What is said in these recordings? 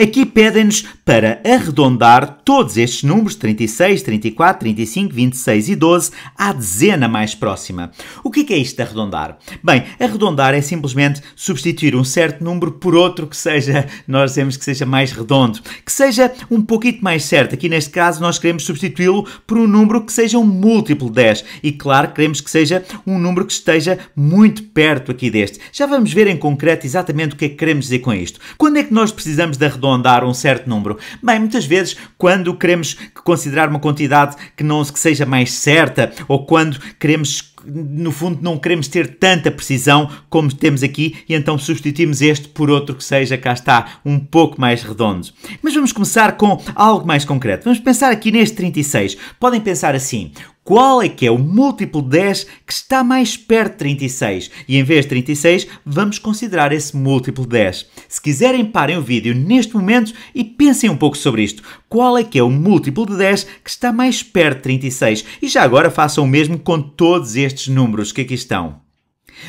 Aqui pedem-nos para arredondar todos estes números, 36, 34, 35, 26 e 12, à dezena mais próxima. O é que é isto de arredondar? Bem, arredondar é simplesmente substituir um certo número por outro que seja, nós dizemos que seja mais redondo, que seja um pouquinho mais certo. Aqui neste caso nós queremos substituí-lo por um número que seja um múltiplo de 10 e claro queremos que seja um número que esteja muito perto aqui deste. Já vamos ver em concreto exatamente o que é que queremos dizer com isto. Quando é que nós precisamos de arredondar? arredondar um certo número. Bem, muitas vezes, quando queremos considerar uma quantidade que não que seja mais certa, ou quando queremos no fundo não queremos ter tanta precisão como temos aqui e então substituímos este por outro que seja, cá está, um pouco mais redondo. Mas vamos começar com algo mais concreto. Vamos pensar aqui neste 36. Podem pensar assim, qual é que é o múltiplo de 10 que está mais perto de 36. E em vez de 36, vamos considerar esse múltiplo de 10. Se quiserem, parem o vídeo neste momento e pensem um pouco sobre isto. Qual é que é o múltiplo de 10 que está mais perto de 36? E já agora façam o mesmo com todos estes números que aqui é estão.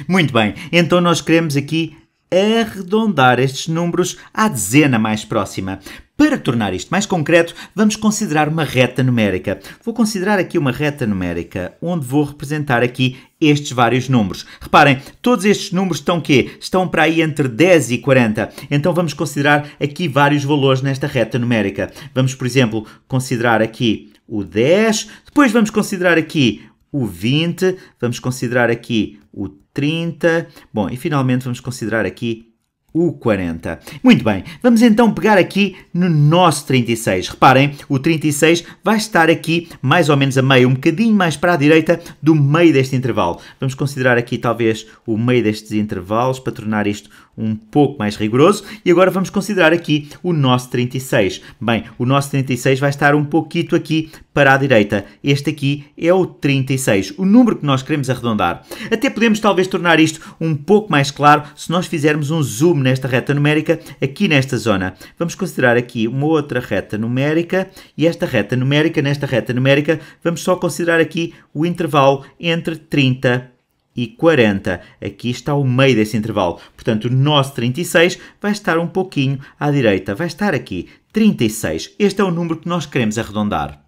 Muito bem, então nós queremos aqui arredondar estes números à dezena mais próxima. Para tornar isto mais concreto, vamos considerar uma reta numérica. Vou considerar aqui uma reta numérica, onde vou representar aqui estes vários números. Reparem, todos estes números estão quê? Estão para aí entre 10 e 40. Então vamos considerar aqui vários valores nesta reta numérica. Vamos, por exemplo, considerar aqui o 10, depois vamos considerar aqui o 20, vamos considerar aqui o 30, bom, e finalmente vamos considerar aqui o 40. Muito bem, vamos então pegar aqui no nosso 36. Reparem, o 36 vai estar aqui mais ou menos a meio, um bocadinho mais para a direita do meio deste intervalo. Vamos considerar aqui talvez o meio destes intervalos para tornar isto um pouco mais rigoroso. E agora vamos considerar aqui o nosso 36. Bem, o nosso 36 vai estar um pouquito aqui para a direita. Este aqui é o 36, o número que nós queremos arredondar. Até podemos talvez tornar isto um pouco mais claro se nós fizermos um zoom nesta reta numérica, aqui nesta zona. Vamos considerar aqui uma outra reta numérica e esta reta numérica, nesta reta numérica, vamos só considerar aqui o intervalo entre 30 e 40. Aqui está o meio desse intervalo. Portanto, o nosso 36 vai estar um pouquinho à direita. Vai estar aqui. 36. Este é o número que nós queremos arredondar.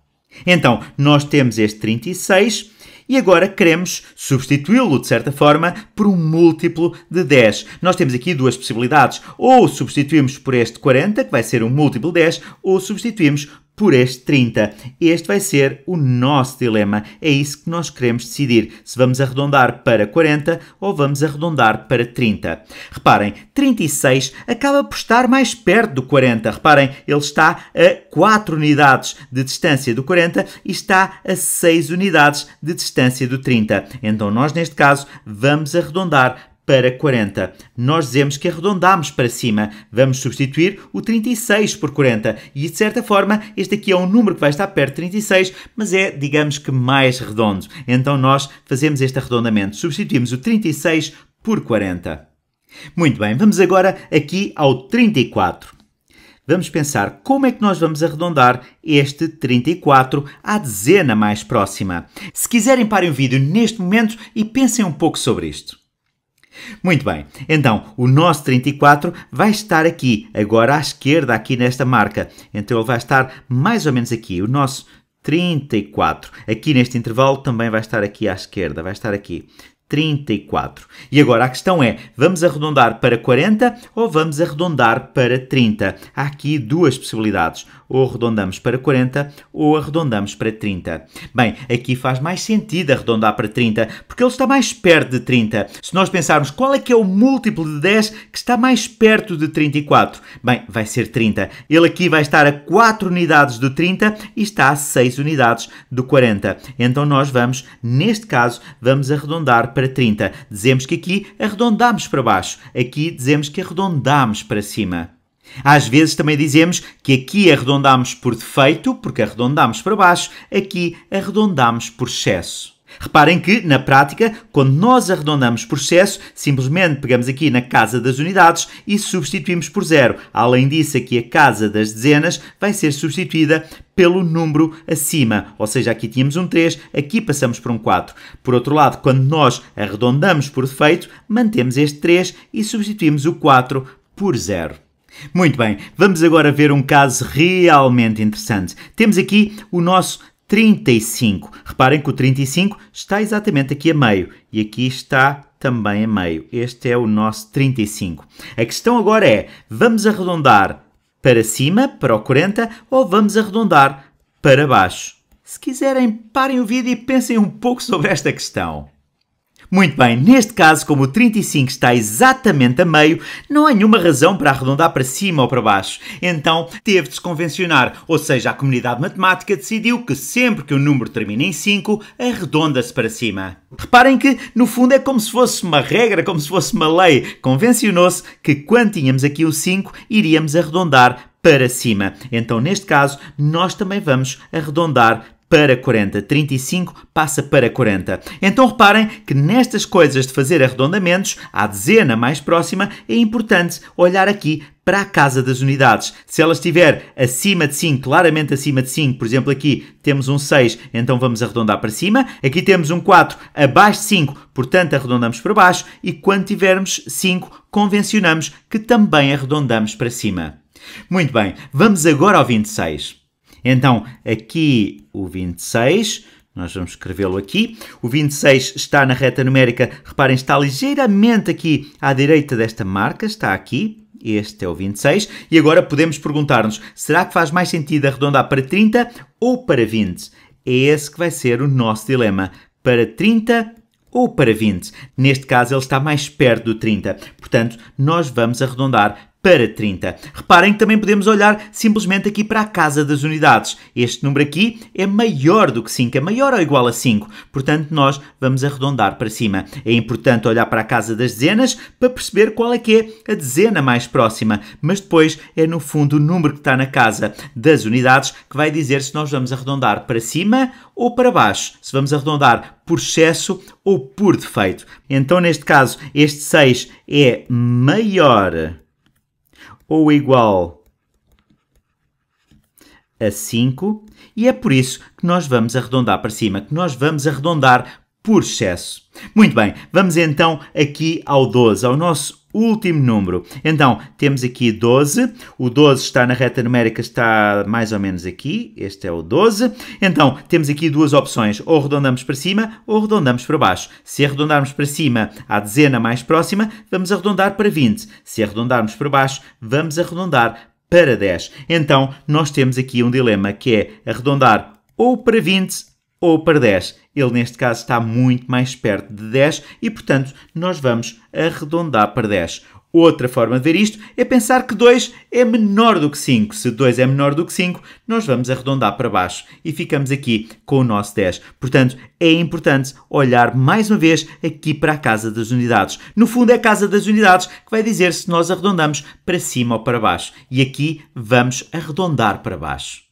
Então, nós temos este 36 e agora queremos substituí-lo, de certa forma, por um múltiplo de 10. Nós temos aqui duas possibilidades. Ou substituímos por este 40, que vai ser um múltiplo de 10, ou substituímos por este 30. Este vai ser o nosso dilema. É isso que nós queremos decidir, se vamos arredondar para 40 ou vamos arredondar para 30. Reparem, 36 acaba por estar mais perto do 40. Reparem, ele está a 4 unidades de distância do 40 e está a 6 unidades de distância do 30. Então nós neste caso vamos arredondar para 40. Nós dizemos que arredondamos para cima. Vamos substituir o 36 por 40. E de certa forma, este aqui é um número que vai estar perto de 36, mas é, digamos que, mais redondo. Então nós fazemos este arredondamento. Substituímos o 36 por 40. Muito bem, vamos agora aqui ao 34. Vamos pensar como é que nós vamos arredondar este 34 à dezena mais próxima. Se quiserem, parem o vídeo neste momento e pensem um pouco sobre isto. Muito bem, então o nosso 34 vai estar aqui, agora à esquerda, aqui nesta marca. Então ele vai estar mais ou menos aqui. O nosso 34, aqui neste intervalo, também vai estar aqui à esquerda, vai estar aqui. 34. E agora a questão é: vamos arredondar para 40 ou vamos arredondar para 30? Há aqui duas possibilidades: ou arredondamos para 40 ou arredondamos para 30. Bem, aqui faz mais sentido arredondar para 30, porque ele está mais perto de 30. Se nós pensarmos qual é que é o múltiplo de 10 que está mais perto de 34, bem, vai ser 30. Ele aqui vai estar a 4 unidades do 30 e está a 6 unidades do 40. Então nós vamos, neste caso, vamos arredondar para 30. Dizemos que aqui arredondamos para baixo, aqui dizemos que arredondamos para cima. Às vezes também dizemos que aqui arredondamos por defeito, porque arredondamos para baixo, aqui arredondamos por excesso. Reparem que, na prática, quando nós arredondamos por excesso, simplesmente pegamos aqui na casa das unidades e substituímos por zero. Além disso, aqui a casa das dezenas vai ser substituída pelo número acima, ou seja, aqui tínhamos um 3, aqui passamos por um 4. Por outro lado, quando nós arredondamos por defeito, mantemos este 3 e substituímos o 4 por zero. Muito bem, vamos agora ver um caso realmente interessante. Temos aqui o nosso 35. Reparem que o 35 está exatamente aqui a meio e aqui está também a meio. Este é o nosso 35. A questão agora é: vamos arredondar para cima, para o 40, ou vamos arredondar para baixo? Se quiserem, parem o vídeo e pensem um pouco sobre esta questão. Muito bem, neste caso, como o 35 está exatamente a meio, não há nenhuma razão para arredondar para cima ou para baixo. Então, teve de se convencionar, ou seja, a comunidade matemática decidiu que sempre que o número termina em 5, arredonda-se para cima. Reparem que, no fundo, é como se fosse uma regra, como se fosse uma lei. Convencionou-se que quando tínhamos aqui o 5, iríamos arredondar para cima. Então, neste caso, nós também vamos arredondar para 40, 35 passa para 40. Então reparem que nestas coisas de fazer arredondamentos, à dezena mais próxima, é importante olhar aqui para a casa das unidades. Se ela estiver acima de 5, claramente acima de 5, por exemplo, aqui temos um 6, então vamos arredondar para cima. Aqui temos um 4 abaixo de 5, portanto arredondamos para baixo. E quando tivermos 5, convencionamos que também arredondamos para cima. Muito bem, vamos agora ao 26. Então, aqui o 26, nós vamos escrevê-lo aqui. O 26 está na reta numérica, reparem, está ligeiramente aqui à direita desta marca, está aqui. Este é o 26. E agora podemos perguntar-nos: será que faz mais sentido arredondar para 30 ou para 20? É esse que vai ser o nosso dilema. Para 30 ou para 20. Neste caso, ele está mais perto do 30. Portanto, nós vamos arredondar para 30. Reparem que também podemos olhar simplesmente aqui para a casa das unidades. Este número aqui é maior do que 5, é maior ou igual a 5, portanto nós vamos arredondar para cima. É importante olhar para a casa das dezenas para perceber qual é que é a dezena mais próxima, mas depois é no fundo o número que está na casa das unidades que vai dizer se nós vamos arredondar para cima ou para baixo, se vamos arredondar por excesso ou por defeito. Então neste caso este 6 é maior ou igual a 5 e é por isso que nós vamos arredondar para cima, que nós vamos arredondar por excesso. Muito bem, vamos então aqui ao 12, ao nosso último número. Então, temos aqui 12. O 12 está na reta numérica, está mais ou menos aqui. Este é o 12. Então, temos aqui duas opções. Ou arredondamos para cima ou arredondamos para baixo. Se arredondarmos para cima à dezena mais próxima, vamos arredondar para 20. Se arredondarmos para baixo, vamos arredondar para 10. Então, nós temos aqui um dilema que é arredondar ou para 20 ou para 10. Ele, neste caso, está muito mais perto de 10 e, portanto, nós vamos arredondar para 10. Outra forma de ver isto é pensar que 2 é menor do que 5. Se 2 é menor do que 5, nós vamos arredondar para baixo e ficamos aqui com o nosso 10. Portanto, é importante olhar mais uma vez aqui para a casa das unidades. No fundo, é a casa das unidades que vai dizer se nós arredondamos para cima ou para baixo. E aqui vamos arredondar para baixo.